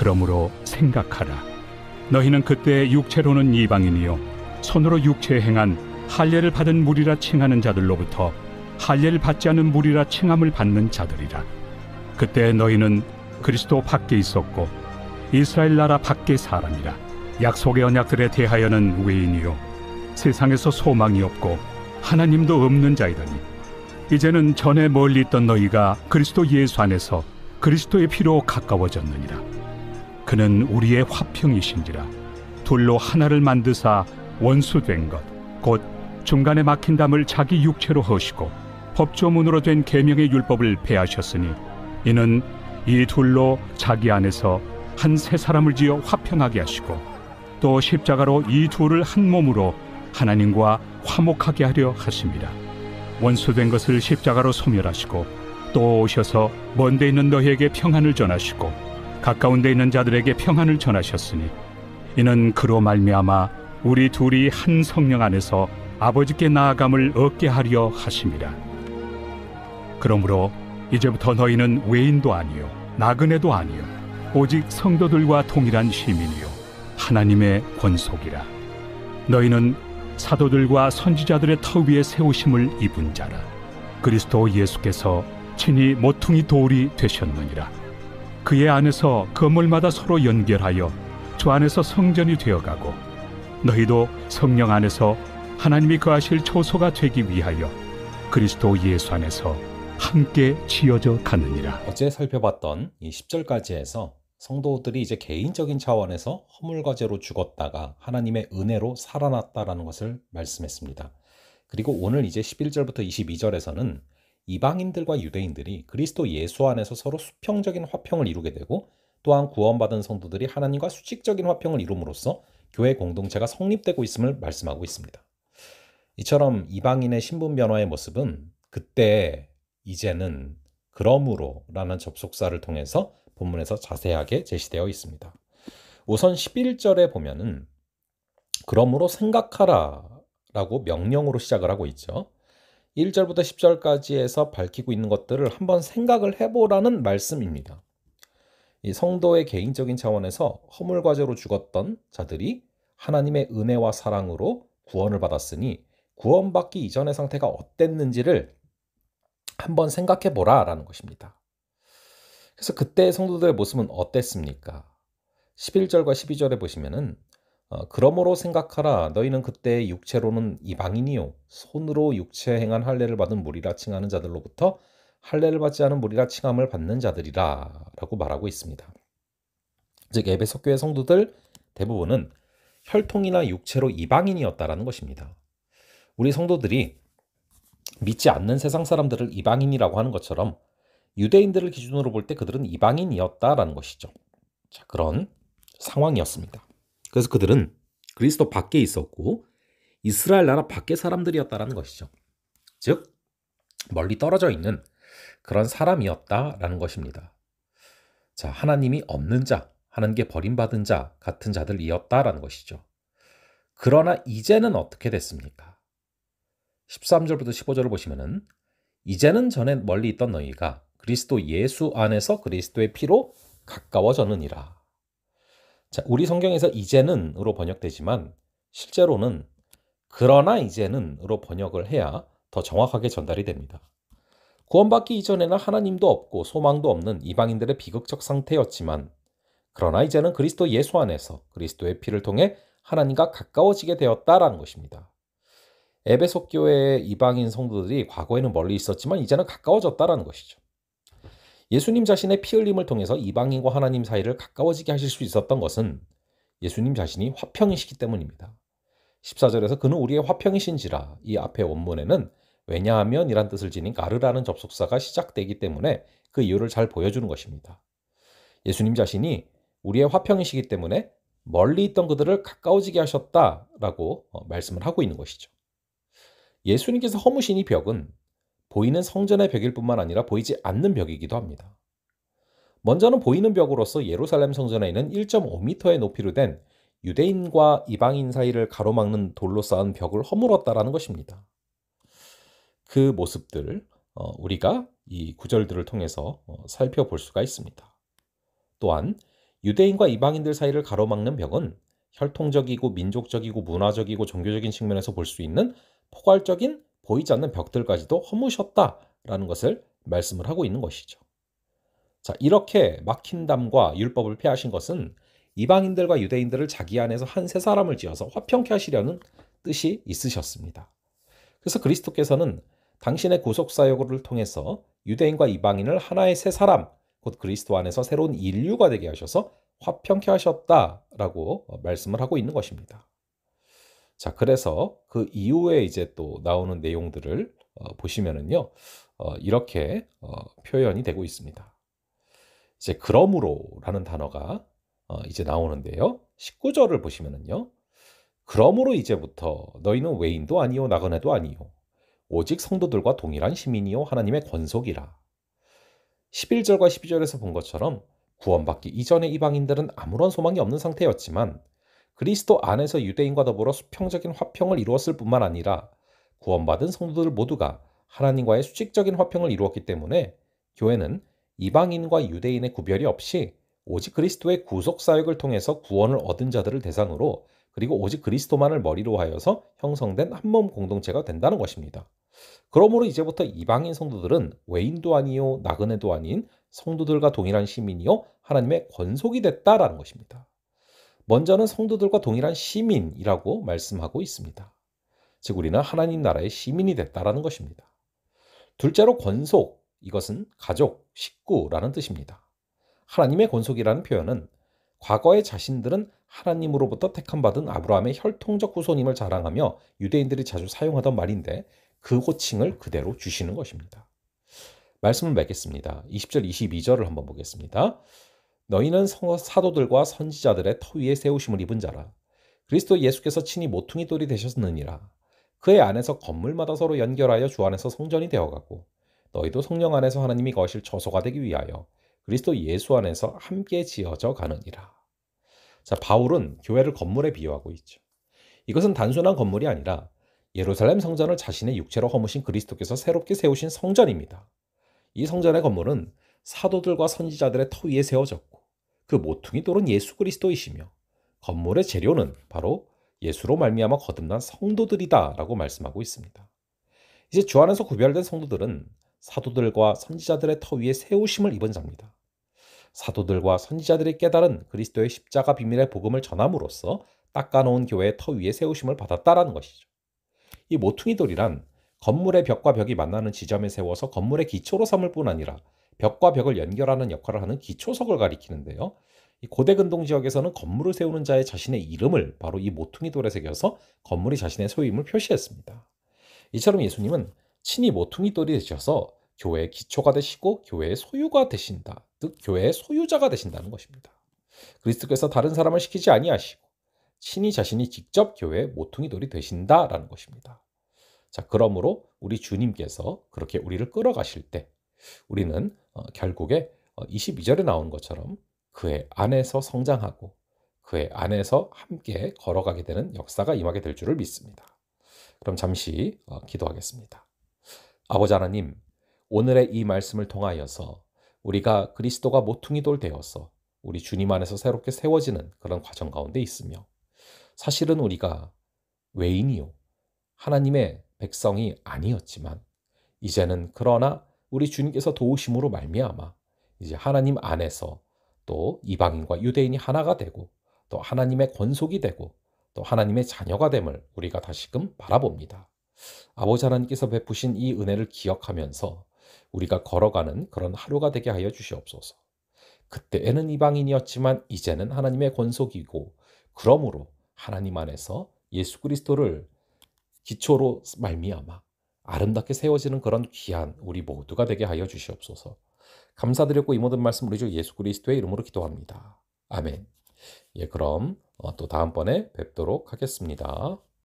그러므로 생각하라. 너희는 그때 육체로는 이방인이요 손으로 육체 행한 할례를 받은 무리라 칭하는 자들로부터 할례를 받지 않은 무리라 칭함을 받는 자들이라. 그때 너희는 그리스도 밖에 있었고 이스라엘 나라 밖의 사람이라. 약속의 언약들에 대하여는 외인이요 세상에서 소망이 없고 하나님도 없는 자이더니 이제는 전에 멀리 있던 너희가 그리스도 예수 안에서 그리스도의 피로 가까워졌느니라. 그는 우리의 화평이신지라 둘로 하나를 만드사 원수된 것 곧 중간에 막힌 담을 자기 육체로 허시고 법조문으로 된 계명의 율법을 배하셨으니 이는 이 둘로 자기 안에서 한 세 사람을 지어 화평하게 하시고 또 십자가로 이 둘을 한 몸으로 하나님과 화목하게 하려 하십니다. 원수된 것을 십자가로 소멸하시고 또 오셔서 먼데 있는 너희에게 평안을 전하시고 가까운 데 있는 자들에게 평안을 전하셨으니 이는 그로 말미암아 우리 둘이 한 성령 안에서 아버지께 나아감을 얻게 하려 하심이라 그러므로 이제부터 너희는 외인도 아니요 나그네도 아니요 오직 성도들과 동일한 시민이요 하나님의 권속이라 너희는 사도들과 선지자들의 터 위에 세우심을 입은 자라 그리스도 예수께서 친히 모퉁이 돌이 되셨느니라 그의 안에서 건물마다 서로 연결하여 주 안에서 성전이 되어가고 너희도 성령 안에서 하나님이 거하실 초소가 되기 위하여 그리스도 예수 안에서 함께 지어져 가느니라. 어제 살펴봤던 이 10절까지에서 성도들이 이제 개인적인 차원에서 허물과제로 죽었다가 하나님의 은혜로 살아났다라는 것을 말씀했습니다. 그리고 오늘 이제 11절부터 22절에서는 이방인들과 유대인들이 그리스도 예수 안에서 서로 수평적인 화평을 이루게 되고 또한 구원받은 성도들이 하나님과 수직적인 화평을 이룸으로써 교회 공동체가 성립되고 있음을 말씀하고 있습니다. 이처럼 이방인의 신분 변화의 모습은 그때 이제는 그러므로라는 접속사를 통해서 본문에서 자세하게 제시되어 있습니다. 우선 11절에 보면은 그러므로 생각하라라고 명령으로 시작을 하고 있죠. 1절부터 10절까지에서 밝히고 있는 것들을 한번 생각을 해보라는 말씀입니다. 이 성도의 개인적인 차원에서 허물과제로 죽었던 자들이 하나님의 은혜와 사랑으로 구원을 받았으니 구원받기 이전의 상태가 어땠는지를 한번 생각해 보라라는 것입니다. 그래서 그때의 성도들의 모습은 어땠습니까? 11절과 12절에 보시면은 어, 그러므로 생각하라 너희는 그때 육체로는 이방인이요 손으로 육체 행한 할례를 받은 무리라 칭하는 자들로부터 할례를 받지 않은 무리라 칭함을 받는 자들이라라고 말하고 있습니다. 즉 에베소 교회 성도들 대부분은 혈통이나 육체로 이방인이었다라는 것입니다. 우리 성도들이 믿지 않는 세상 사람들을 이방인이라고 하는 것처럼 유대인들을 기준으로 볼 때 그들은 이방인이었다라는 것이죠. 자, 그런 상황이었습니다. 그래서 그들은 그리스도 밖에 있었고 이스라엘 나라 밖의 사람들이었다라는 것이죠. 즉 멀리 떨어져 있는 그런 사람이었다라는 것입니다. 자, 하나님이 없는 자, 하나님께 버림받은 자 같은 자들이었다라는 것이죠. 그러나 이제는 어떻게 됐습니까? 13절부터 15절을 보시면은 이제는 전에 멀리 있던 너희가 그리스도 예수 안에서 그리스도의 피로 가까워졌느니라. 자, 우리 성경에서 이제는으로 번역되지만 실제로는 그러나 이제는으로 번역을 해야 더 정확하게 전달이 됩니다. 구원받기 이전에는 하나님도 없고 소망도 없는 이방인들의 비극적 상태였지만 그러나 이제는 그리스도 예수 안에서 그리스도의 피를 통해 하나님과 가까워지게 되었다라는 것입니다. 에베소 교회의 이방인 성도들이 과거에는 멀리 있었지만 이제는 가까워졌다라는 것이죠. 예수님 자신의 피 흘림을 통해서 이방인과 하나님 사이를 가까워지게 하실 수 있었던 것은 예수님 자신이 화평이시기 때문입니다. 14절에서 그는 우리의 화평이신지라 이 앞에 원문에는 왜냐하면 이란 뜻을 지닌 가르라는 접속사가 시작되기 때문에 그 이유를 잘 보여주는 것입니다. 예수님 자신이 우리의 화평이시기 때문에 멀리 있던 그들을 가까워지게 하셨다라고 어, 말씀을 하고 있는 것이죠. 예수님께서 허무신 이 벽은 보이는 성전의 벽일 뿐만 아니라 보이지 않는 벽이기도 합니다. 먼저는 보이는 벽으로서 예루살렘 성전에 있는 1.5m의 높이로 된 유대인과 이방인 사이를 가로막는 돌로 쌓은 벽을 허물었다라는 것입니다. 그 모습들 어, 우리가 이 구절들을 통해서 어, 살펴볼 수가 있습니다. 또한 유대인과 이방인들 사이를 가로막는 벽은 혈통적이고 민족적이고 문화적이고 종교적인 측면에서 볼 수 있는 포괄적인 보이지 않는 벽들까지도 허무셨다라는 것을 말씀을 하고 있는 것이죠. 자, 이렇게 막힌담과 율법을 폐하신 것은 이방인들과 유대인들을 자기 안에서 한 세 사람을 지어서 화평케 하시려는 뜻이 있으셨습니다. 그래서 그리스도께서는 당신의 구속사역을 통해서 유대인과 이방인을 하나의 세 사람, 곧 그리스도 안에서 새로운 인류가 되게 하셔서 화평케 하셨다라고 말씀을 하고 있는 것입니다. 자, 그래서 그 이후에 이제 또 나오는 내용들을 어, 보시면은요, 어, 이렇게 어, 표현이 되고 있습니다. 이제 그러므로라는 단어가 어, 이제 나오는데요. 19절을 보시면은요. 그러므로 이제부터 너희는 외인도 아니요 나그네도 아니요 오직 성도들과 동일한 시민이요 하나님의 권속이라. 11절과 12절에서 본 것처럼 구원받기 이전의 이방인들은 아무런 소망이 없는 상태였지만 그리스도 안에서 유대인과 더불어 수평적인 화평을 이루었을 뿐만 아니라 구원받은 성도들 모두가 하나님과의 수직적인 화평을 이루었기 때문에 교회는 이방인과 유대인의 구별이 없이 오직 그리스도의 구속 사역을 통해서 구원을 얻은 자들을 대상으로 그리고 오직 그리스도만을 머리로 하여서 형성된 한몸 공동체가 된다는 것입니다. 그러므로 이제부터 이방인 성도들은 외인도 아니요 나그네도 아닌 성도들과 동일한 시민이요 하나님의 권속이 됐다라는 것입니다. 먼저는 성도들과 동일한 시민이라고 말씀하고 있습니다. 즉 우리는 하나님 나라의 시민이 됐다라는 것입니다. 둘째로 권속 이것은 가족, 식구라는 뜻입니다. 하나님의 권속이라는 표현은 과거의 자신들은 하나님으로부터 택함받은 아브라함의 혈통적 후손임을 자랑하며 유대인들이 자주 사용하던 말인데 그 호칭을 그대로 주시는 것입니다. 말씀을 맺겠습니다. 20절, 22절을 한번 보겠습니다. 너희는 사도들과 선지자들의 터 위에 세우심을 입은 자라. 그리스도 예수께서 친히 모퉁이 돌이 되셨느니라. 그의 안에서 건물마다 서로 연결하여 주 안에서 성전이 되어가고 너희도 성령 안에서 하나님이 거실 저소가 되기 위하여 그리스도 예수 안에서 함께 지어져 가느니라. 자, 바울은 교회를 건물에 비유하고 있죠. 이것은 단순한 건물이 아니라 예루살렘 성전을 자신의 육체로 허무신 그리스도께서 새롭게 세우신 성전입니다. 이 성전의 건물은 사도들과 선지자들의 터 위에 세워졌고 그 모퉁이 돌은 예수 그리스도이시며 건물의 재료는 바로 예수로 말미암아 거듭난 성도들이다라고 말씀하고 있습니다. 이제 주 안에서 구별된 성도들은 사도들과 선지자들의 터 위에 세우심을 입은 자입니다. 사도들과 선지자들이 깨달은 그리스도의 십자가 비밀의 복음을 전함으로써 닦아놓은 교회의 터 위에 세우심을 받았다라는 것이죠. 이 모퉁이 돌이란 건물의 벽과 벽이 만나는 지점에 세워서 건물의 기초로 삼을 뿐 아니라 벽과 벽을 연결하는 역할을 하는 기초석을 가리키는데요. 이 고대 근동 지역에서는 건물을 세우는 자의 자신의 이름을 바로 이 모퉁이 돌에 새겨서 건물이 자신의 소유임을 표시했습니다. 이처럼 예수님은 친히 모퉁이 돌이 되셔서 교회의 기초가 되시고 교회의 소유가 되신다. 즉 교회의 소유자가 되신다는 것입니다. 그리스도께서 다른 사람을 시키지 아니하시고 친히 자신이 직접 교회의 모퉁이 돌이 되신다라는 것입니다. 자, 그러므로 우리 주님께서 그렇게 우리를 끌어가실 때 우리는 어, 결국에 22절에 어, 나온 것처럼 그의 안에서 성장하고 그의 안에서 함께 걸어가게 되는 역사가 임하게 될 줄을 믿습니다. 그럼 잠시 어, 기도하겠습니다. 아버지 하나님, 오늘의 이 말씀을 통하여서 우리가 그리스도가 모퉁이 돌 되어서 우리 주님 안에서 새롭게 세워지는 그런 과정 가운데 있으며 사실은 우리가 외인이요 하나님의 백성이 아니었지만 이제는 그러나 우리 주님께서 도우심으로 말미암아 이제 하나님 안에서 또 이방인과 유대인이 하나가 되고 또 하나님의 권속이 되고 또 하나님의 자녀가 됨을 우리가 다시금 바라봅니다. 아버지 하나님께서 베푸신 이 은혜를 기억하면서 우리가 걸어가는 그런 하루가 되게 하여 주시옵소서. 그때에는 이방인이었지만 이제는 하나님의 권속이고 그러므로 하나님 안에서 예수 그리스도를 기초로 말미암아 아름답게 세워지는 그런 귀한 우리 모두가 되게 하여 주시옵소서. 감사드렸고 이 모든 말씀 우리 주 예수 그리스도의 이름으로 기도합니다. 아멘. 예, 그럼 어, 또 다음번에 뵙도록 하겠습니다.